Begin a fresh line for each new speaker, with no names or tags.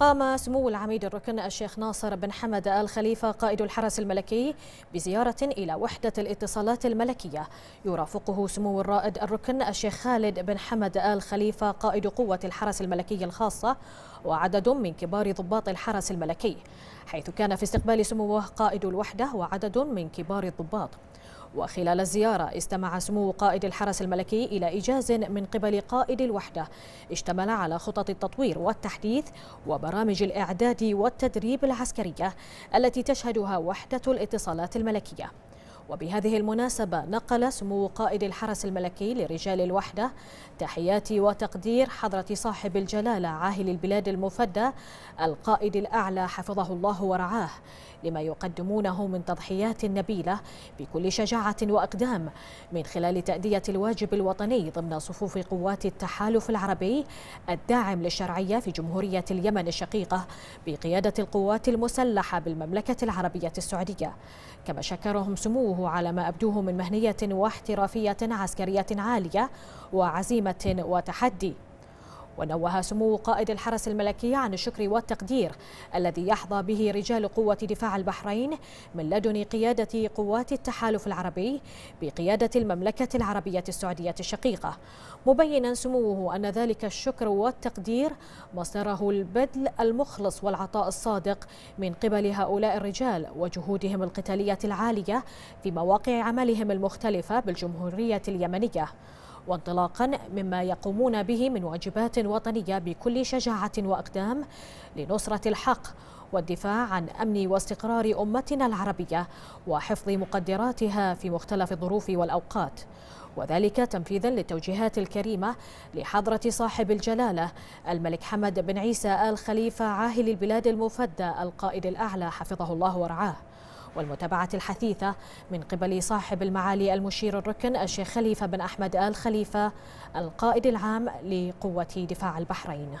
قام سمو العميد الركن الشيخ ناصر بن حمد آل خليفة قائد الحرس الملكي بزيارة إلى وحدة الاتصالات الملكية يرافقه سمو الرائد الركن الشيخ خالد بن حمد آل خليفة قائد قوة الحرس الملكي الخاصة وعدد من كبار ضباط الحرس الملكي حيث كان في استقبال سموه قائد الوحدة وعدد من كبار الضباط وخلال الزيارة استمع سمو قائد الحرس الملكي إلى إيجاز من قبل قائد الوحدة اشتمل على خطط التطوير والتحديث وبرامج الإعداد والتدريب العسكرية التي تشهدها وحدة الاتصالات الملكية وبهذه المناسبة نقل سمو قائد الحرس الملكي لرجال الوحدة تحيات وتقدير حضرة صاحب الجلالة عاهل البلاد المفدى القائد الأعلى حفظه الله ورعاه لما يقدمونه من تضحيات نبيلة بكل شجاعة وأقدام من خلال تأدية الواجب الوطني ضمن صفوف قوات التحالف العربي الداعم للشرعية في جمهورية اليمن الشقيقة بقيادة القوات المسلحة بالمملكة العربية السعودية كما شكرهم سموه على ما أبدوه من مهنية واحترافية عسكرية عالية وعزيمة وتحدي ونوه سمو قائد الحرس الملكي عن الشكر والتقدير الذي يحظى به رجال قوة دفاع البحرين من لدن قيادة قوات التحالف العربي بقيادة المملكة العربية السعودية الشقيقة مبينا سموه أن ذلك الشكر والتقدير مصدره البذل المخلص والعطاء الصادق من قبل هؤلاء الرجال وجهودهم القتالية العالية في مواقع عملهم المختلفة بالجمهورية اليمنية وانطلاقا مما يقومون به من واجبات وطنية بكل شجاعة وأقدام لنصرة الحق والدفاع عن أمن واستقرار أمتنا العربية وحفظ مقدراتها في مختلف الظروف والأوقات وذلك تنفيذا للتوجيهات الكريمة لحضرة صاحب الجلالة الملك حمد بن عيسى آل خليفة عاهل البلاد المفدى القائد الأعلى حفظه الله ورعاه والمتابعة الحثيثة من قبل صاحب المعالي المشير الركن الشيخ خليفة بن أحمد آل خليفة القائد العام لقوة دفاع البحرين